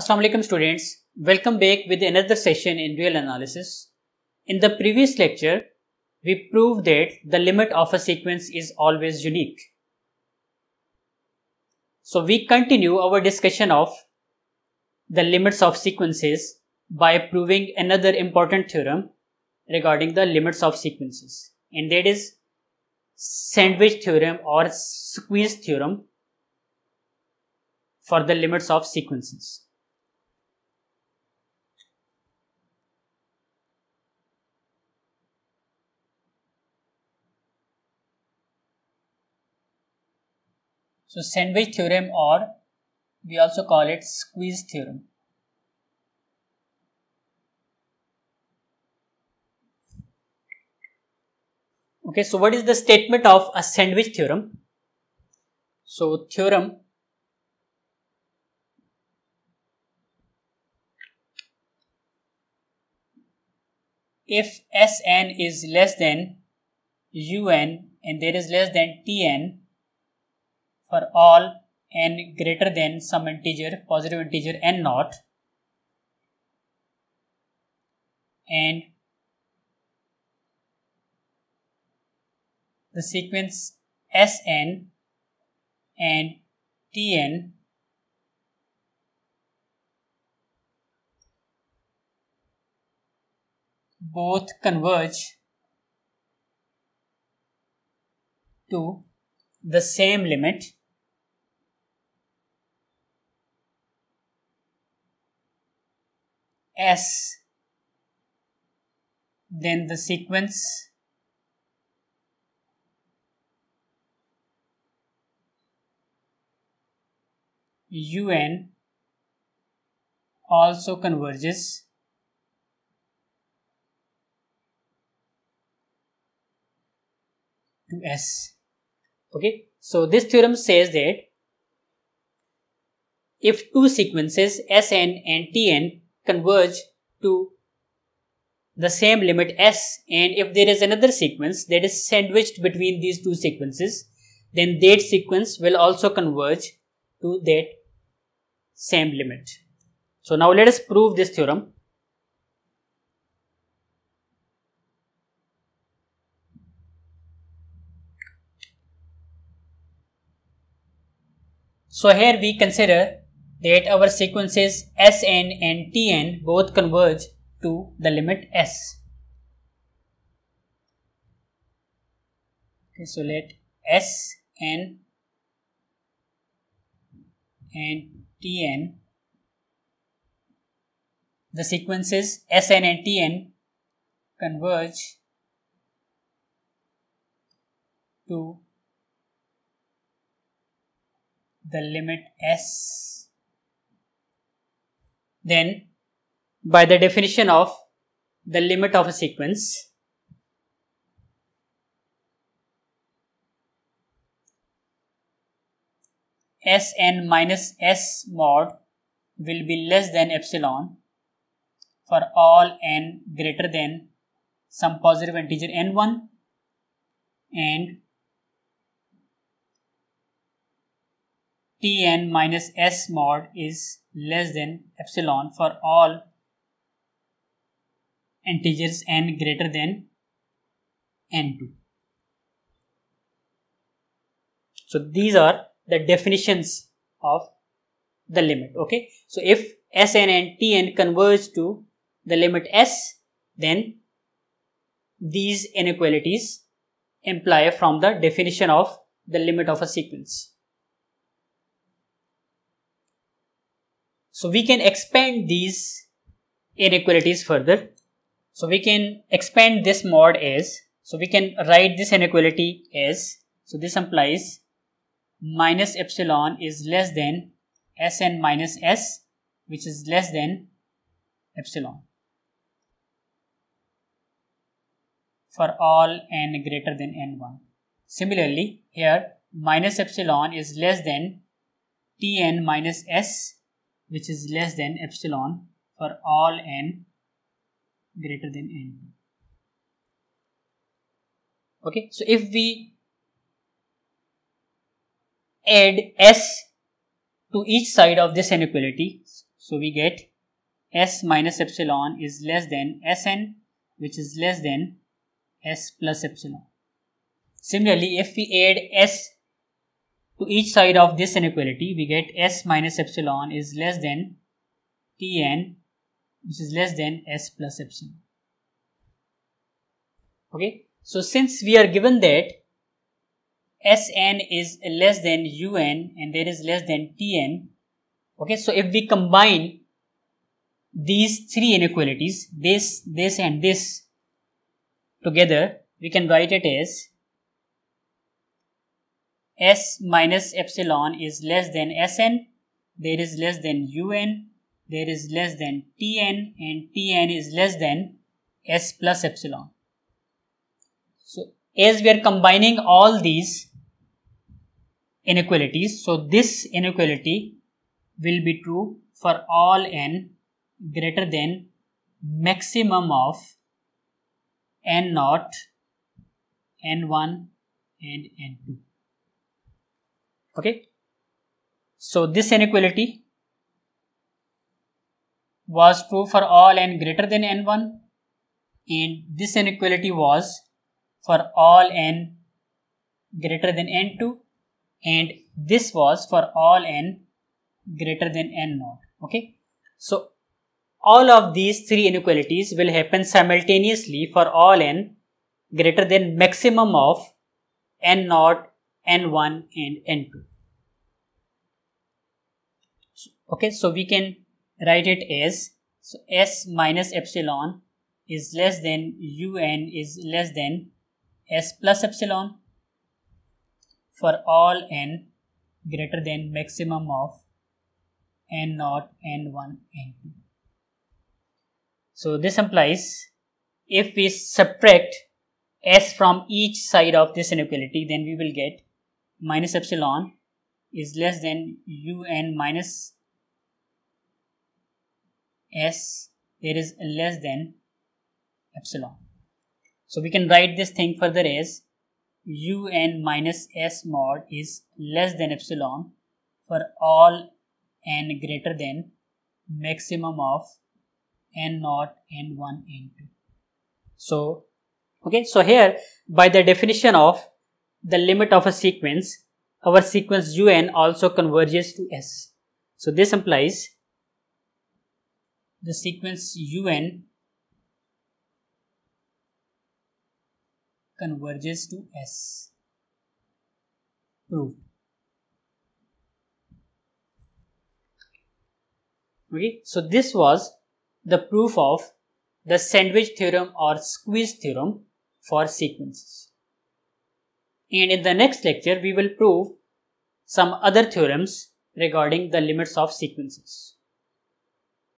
Assalamualaikum students, welcome back with another session in real analysis. In the previous lecture, we proved that the limit of a sequence is always unique. So we continue our discussion of the limits of sequences by proving another important theorem regarding the limits of sequences and that is sandwich theorem or squeeze theorem for the limits of sequences. So sandwich theorem or we also call it squeeze theorem. Okay, so what is the statement of a sandwich theorem? So theorem if Sn is less than Un and there is less than Tn for all n greater than some integer positive integer n naught and the sequence sn and tn both converge to the same limit S, then the sequence UN also converges to S. Okay, so this theorem says that if two sequences Sn and Tn converge to the same limit s and if there is another sequence that is sandwiched between these two sequences then that sequence will also converge to that same limit. So now let us prove this theorem. So here we consider that our sequences Sn and Tn both converge to the limit S. Okay, so let Sn and Tn the sequences Sn and Tn converge to the limit S then by the definition of the limit of a sequence, Sn minus S mod will be less than epsilon for all n greater than some positive integer n1 and Tn minus S mod is less than epsilon for all integers n greater than n2. So these are the definitions of the limit. Okay. So if Sn and Tn converge to the limit S, then these inequalities imply from the definition of the limit of a sequence. So we can expand these inequalities further. So we can expand this mod as, so we can write this inequality as, so this implies minus epsilon is less than Sn minus S, which is less than epsilon. for all n greater than n1. Similarly, here minus epsilon is less than tn minus s which is less than epsilon for all n greater than n. Okay, so if we add s to each side of this inequality, so we get s minus epsilon is less than sn which is less than s plus epsilon. Similarly, if we add s to each side of this inequality, we get s minus epsilon is less than tn, which is less than s plus epsilon. Okay, so since we are given that Sn is less than Un and there is less than Tn, okay, so if we combine these three inequalities, this, this and this together, we can write it as s minus epsilon is less than sn, there is less than un, there is less than tn and tn is less than s plus epsilon. So as we are combining all these inequalities, so this inequality will be true for all n greater than maximum of n naught, n1 and n2 okay so this inequality was true for all n greater than n1 and this inequality was for all n greater than n2 and this was for all n greater than n0 okay so all of these three inequalities will happen simultaneously for all n greater than maximum of n0 n1 and n2 okay so we can write it as so s minus epsilon is less than un is less than s plus epsilon for all n greater than maximum of n naught n1 n2 so this implies if we subtract s from each side of this inequality then we will get minus epsilon is less than un minus s there is less than epsilon. So we can write this thing further as un minus s mod is less than epsilon for all n greater than maximum of n naught n1 n2. So okay so here by the definition of the limit of a sequence, our sequence un also converges to S. So this implies the sequence un converges to S. Proved. Okay, so this was the proof of the sandwich theorem or squeeze theorem for sequences. And in the next lecture, we will prove some other theorems regarding the limits of sequences.